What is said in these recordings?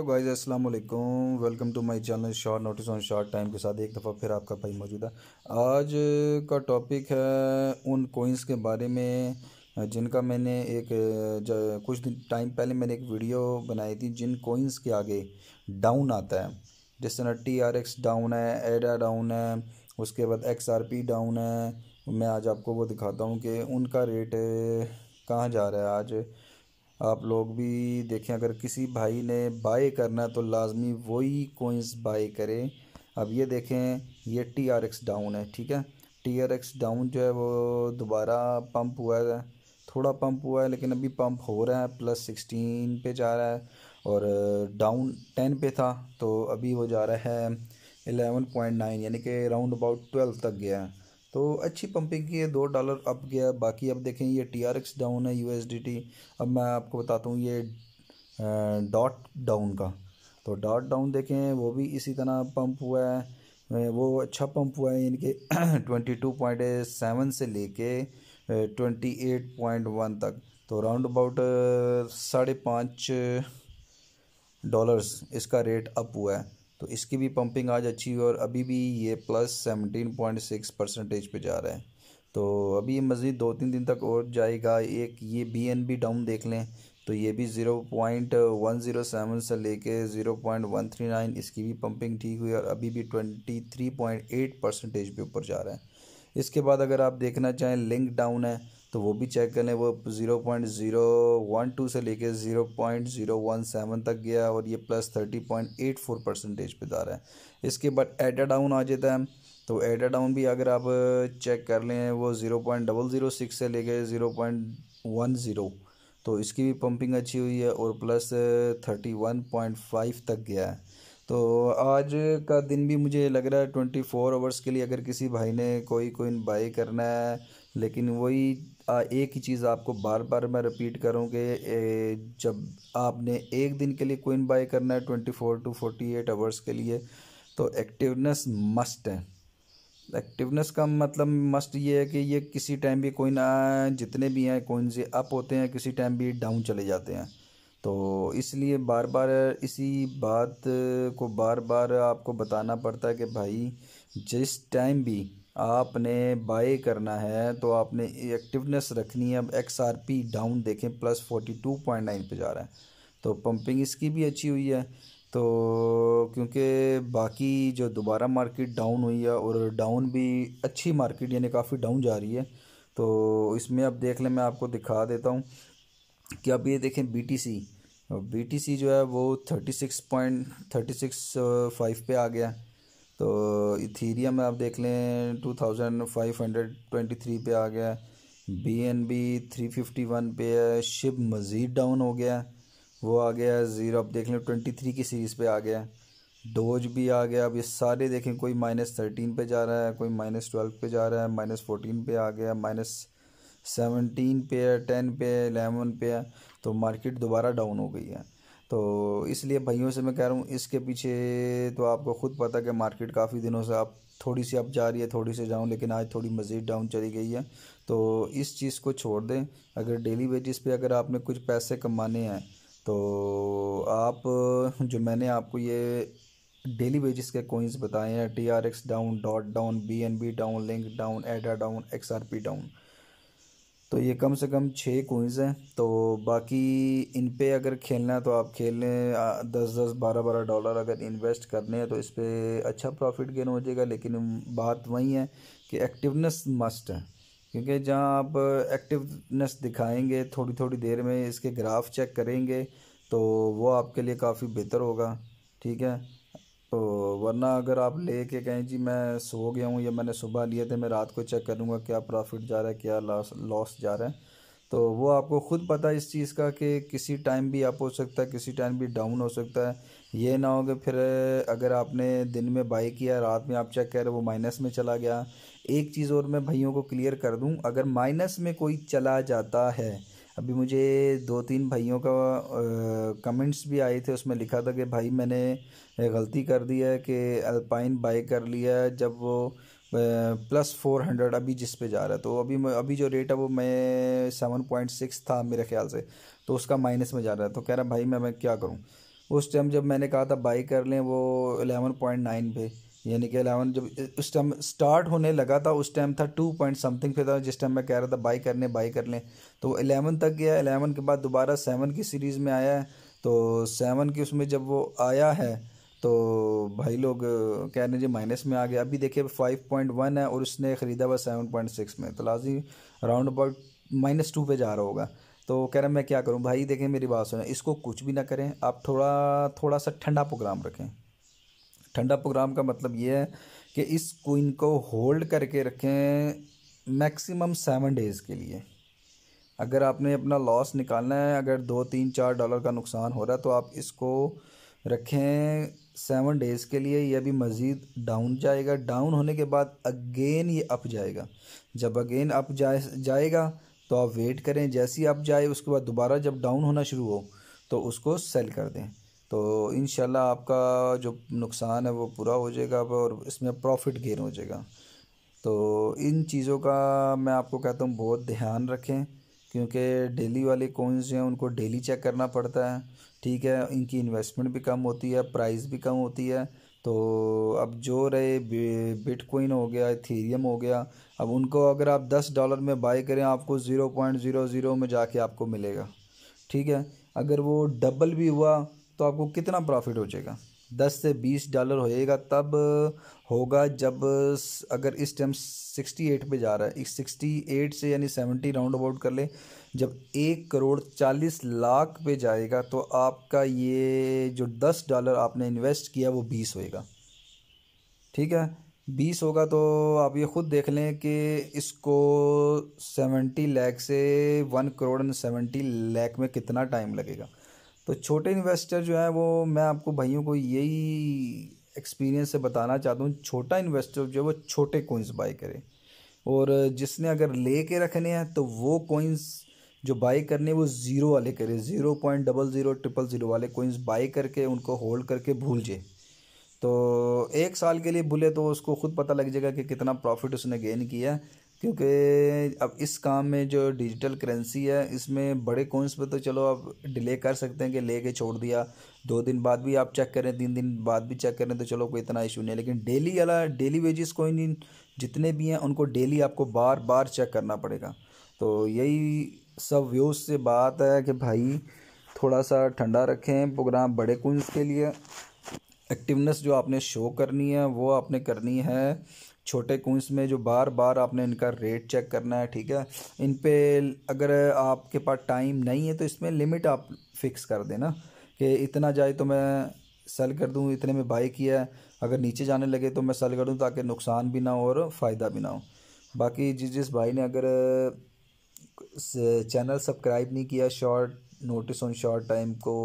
hello guys अस्सलाम वालेकुम welcome to my channel short notice on short time के साथ एक दफ़ा फिर आपका भाई मौजूद है आज का टॉपिक है उन कोइंस के बारे में जिनका मैंने एक कुछ दिन टाइम पहले मैंने एक वीडियो बनाई थी जिन कोइंस के आगे डाउन आता है जिस तरह टी आर एक्स डाउन है एडा डाउन है उसके बाद एक्स आर पी डाउन है मैं आज आपको वो दिखाता हूँ कि उनका रेट कहाँ जा रहा है आज आप लोग भी देखें अगर किसी भाई ने बाय करना है तो लाजमी वही कोइंस बाय करें अब ये देखें ये टी आर एक्स डाउन है ठीक है टी आर एक्स डाउन जो है वो दोबारा पंप हुआ है थोड़ा पंप हुआ है लेकिन अभी पंप हो रहा है प्लस सिक्सटीन पे जा रहा है और डाउन टेन पे था तो अभी वो जा रहा है एलेवन पॉइंट नाइन यानी कि राउंड अबाउट ट्वेल्व तक गया है तो अच्छी पंपिंग की है दो डॉलर अप गया बाकी अब देखें ये टी आर एक्स डाउन है यू एस डी टी अब मैं आपको बताता हूँ ये डॉट डाउन का तो डॉट डाउन देखें वो भी इसी तरह पंप हुआ है वो अच्छा पंप हुआ है इनके ट्वेंटी टू पॉइंट सेवन से लेके ट्वेंटी एट पॉइंट वन तक तो राउंड अबाउट साढ़े पाँच डॉलर्स इसका रेट अप हुआ है तो इसकी भी पंपिंग आज अच्छी हुई और अभी भी ये plus seventeen point six percentage पर जा रहा है तो अभी ये मज़ीद दो तीन दिन तक और जाएगा एक ये बी एन बी डाउन देख लें तो ये भी zero point one zero seven से लेके zero point one three nine इसकी भी पंपिंग ठीक हुई और अभी भी twenty three point eight percentage पर ऊपर जा रहा है इसके बाद अगर आप देखना चाहें लिंक डाउन है तो वो भी चेक करें वो zero point zero one two से लेके zero point zero one seven तक गया और ये plus thirty point eight four percentage पे जा रहा है इसके बाद एटा डाउन आ जाता है तो एटा डाउन भी अगर आप चेक कर लें वो zero point double zero six से लेके ज़ीरो पॉइंट वन ज़ीरो तो इसकी भी पंपिंग अच्छी हुई है और plus thirty one point five तक गया है तो आज का दिन भी मुझे लग रहा है ट्वेंटी फोर आवर्स के लिए अगर किसी भाई ने कोई कोइन बाई करना है लेकिन वही एक ही चीज़ आपको बार बार मैं रिपीट करूँगे जब आपने एक दिन के लिए कोइन बाय करना है twenty four to forty eight hours के लिए तो एक्टिवनेस मस्ट है एक्टिवनेस का मतलब मस्ट ये है कि ये किसी टाइम भी कोइन जितने भी हैं कोइन ये अप होते हैं किसी टाइम भी डाउन चले जाते हैं तो इसलिए बार बार इसी बात को बार बार आपको बताना पड़ता है कि भाई जिस टाइम भी आपने बाय करना है तो आपने एक्टिवनेस रखनी है अब एक्स आर पी डाउन देखें plus forty two point nine पर जा रहा है तो पंपिंग इसकी भी अच्छी हुई है तो क्योंकि बाकी जो दोबारा मार्केट डाउन हुई है और डाउन भी अच्छी मार्केट यानी काफ़ी डाउन जा रही है तो इसमें अब देख लें मैं आपको दिखा देता हूँ कि अब ये देखें B T C B T C जो है वो thirty six point thirty six five पर आ गया है तो इथीरियम आप देख लें two thousand five hundred twenty three पे आ गया B N B three fifty one पे है शिप मज़ीद डाउन हो गया वो आ गया ज़ीरो आप देख लें ट्वेंटी थ्री की सीरीज़ पे आ गया डोज भी आ गया अब ये सारे देखें कोई माइनस थर्टीन पे जा रहा है कोई माइनस ट्वेल्व पे जा रहा है माइनस फोटीन पे आ गया माइनस सेवनटीन पे है टेन पे है एलेवन पे है तो मार्केट दोबारा डाउन हो गई है तो इसलिए भाइयों से मैं कह रहा हूँ इसके पीछे तो आपको ख़ुद पता कि मार्केट काफ़ी दिनों से आप थोड़ी सी अब जा रही है थोड़ी सी जाऊँ लेकिन आज थोड़ी मज़ीद डाउन चली गई है तो इस चीज़ को छोड़ दें अगर डेली वेजिस पे अगर आपने कुछ पैसे कमाने हैं तो आप जो मैंने आपको ये डेली वेजिस के कोइंस बताए हैं T R X down dot down B N B down link down ADA down X R P down तो ये कम से कम छः कोइंस हैं तो बाकी इन पर अगर खेलना है तो आप खेल लें दस दस बारह बारह डॉलर अगर इन्वेस्ट करने हैं तो इस पर अच्छा प्रॉफिट गेन हो जाएगा लेकिन बात वही है कि एक्टिवनेस मस्ट है क्योंकि जहाँ आप एक्टिवनेस दिखाएंगे थोड़ी थोड़ी देर में इसके ग्राफ चेक करेंगे तो वो आपके लिए काफ़ी बेहतर होगा ठीक है तो वरना अगर आप ले के कहें जी मैं सो गया हूँ या मैंने सुबह लिए थे मैं रात को चेक करूँगा क्या प्रॉफिट जा रहा है क्या लॉस लॉस जा रहा है तो वो आपको ख़ुद पता है इस चीज़ का कि किसी टाइम भी आप हो सकता है किसी टाइम भी डाउन हो सकता है ये ना हो कि फिर अगर आपने दिन में बाई किया रात में आप चेक कर वो माइनस में चला गया एक चीज़ और मैं भाइयों को क्लियर कर दूं अगर माइनस में कोई चला जाता है अभी मुझे दो तीन भाइयों का कमेंट्स भी आए थे उसमें लिखा था कि भाई मैंने गलती कर दी है कि अल्पाइन बाई कर लिया है जब वो प्लस फोर हंड्रेड अभी जिस पे जा रहा है तो अभी अभी जो रेट है वो मैं सेवन पॉइंट सिक्स था मेरे ख्याल से तो उसका माइनस में जा रहा है तो कह रहा भाई मैं मैं क्या करूँ उस टाइम जब मैंने कहा था बाई कर लें वो एलेवन पॉइंट नाइन पे यानी कि अलेवन जब उस टाइम स्टार्ट होने लगा था उस टाइम था टू पॉइंट समथिंग फिर था जिस टाइम मैं कह रहा था बाई कर लें बाई कर लें तो एलेवन तक गया एलेवन के बाद दोबारा सेवन की सीरीज़ में आया है तो सेवन की उसमें जब वो आया है तो भाई लोग कह रहे हैं जी माइनस में आ गया अभी देखिए फाइव पॉइंट वन है और उसने ख़रीदा हुआ सेवन पॉइंट सिक्स में तो लाजी राउंड अबाउट माइनस टू पर जा रहा होगा तो कह रहा मैं क्या करूँ भाई देखें मेरी बात सुनें इसको कुछ भी ना करें आप थोड़ा थोड़ा सा ठंडा प्रोग्राम रखें ठंडा प्रोग्राम का मतलब ये है कि इस क्वीन को होल्ड करके रखें मैक्सिमम सेवन डेज़ के लिए अगर आपने अपना लॉस निकालना है अगर दो तीन चार डॉलर का नुकसान हो रहा है तो आप इसको रखें सेवन डेज़ के लिए यह भी मज़ीद डाउन जाएगा डाउन होने के बाद अगेन ये अप जाएगा जब अगेन अप जाए जाएगा तो आप वेट करें जैसे ही अप जाए उसके बाद दोबारा जब डाउन होना शुरू हो तो उसको सेल कर दें तो इन आपका जो नुकसान है वो पूरा हो जाएगा और इसमें प्रॉफिट गेन हो जाएगा तो इन चीज़ों का मैं आपको कहता हूँ बहुत ध्यान रखें क्योंकि डेली वाले कोइंस जो हैं उनको डेली चेक करना पड़ता है ठीक है इनकी इन्वेस्टमेंट भी कम होती है प्राइस भी कम होती है तो अब जो रहे बिटकॉइन हो गया थीरियम हो गया अब उनको अगर आप दस डॉलर में बाई करें आपको ज़ीरो पॉइंट ज़ीरो ज़ीरो में जाके आपको मिलेगा ठीक है अगर वो डबल भी हुआ तो आपको कितना प्रॉफिट हो जाएगा दस से बीस डॉलर होएगा तब होगा जब अगर इस टाइम सिक्सटी एट पर जा रहा है सिक्सटी एट से यानी सेवेंटी राउंड अबाउट कर ले जब एक करोड़ चालीस लाख पे जाएगा तो आपका ये जो दस डॉलर आपने इन्वेस्ट किया वो बीस होएगा ठीक है बीस होगा तो आप ये ख़ुद देख लें कि इसको सेवेंटी लैख से one crore and seventy lakh में कितना टाइम लगेगा तो छोटे इन्वेस्टर जो हैं वो मैं आपको भाइयों को यही एक्सपीरियंस से बताना चाहता हूँ छोटा इन्वेस्टर जो है वो छोटे कोइंस बाई करे और जिसने अगर ले के रखने हैं तो वो कोइंस जो बाई करने वो ज़ीरो वाले करे zero point double zero triple zero वाले कोइंस बाई करके उनको होल्ड करके भूल जाए तो एक साल के लिए भूले तो उसको खुद पता लग जाएगा कि कितना प्रॉफिट उसने गेन किया क्योंकि अब इस काम में जो डिजिटल करेंसी है इसमें बड़े कोइंस पे तो चलो आप डिले कर सकते हैं कि ले के छोड़ दिया दो दिन बाद भी आप चेक करें तीन दिन बाद भी चेक करें तो चलो कोई इतना इशू नहीं है लेकिन डेली वाला डेली वेजेस कोइन जितने भी हैं उनको डेली आपको बार बार चेक करना पड़ेगा तो यही सब व्यूज़ से बात है कि भाई थोड़ा सा ठंडा रखें प्रोग्राम बड़े कोइंस के लिए एक्टिवनेस जो आपने शो करनी है वो आपने करनी है छोटे कोइंस में जो बार बार आपने इनका रेट चेक करना है ठीक है इन पर अगर आपके पास टाइम नहीं है तो इसमें लिमिट आप फिक्स कर देना कि इतना जाए तो मैं सेल कर दूँ इतने में बाई किया है अगर नीचे जाने लगे तो मैं सेल कर दूँ ताकि नुकसान भी ना हो और फ़ायदा भी ना हो बाकी जिस जिस भाई ने अगर चैनल सब्सक्राइब नहीं किया short notice on short time को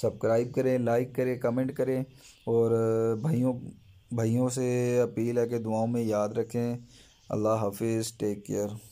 सब्सक्राइब करें लाइक करें कमेंट करें और भाइयों भाइयों से अपील है कि दुआओं में याद रखें अल्लाह हाफिज़ टेक केयर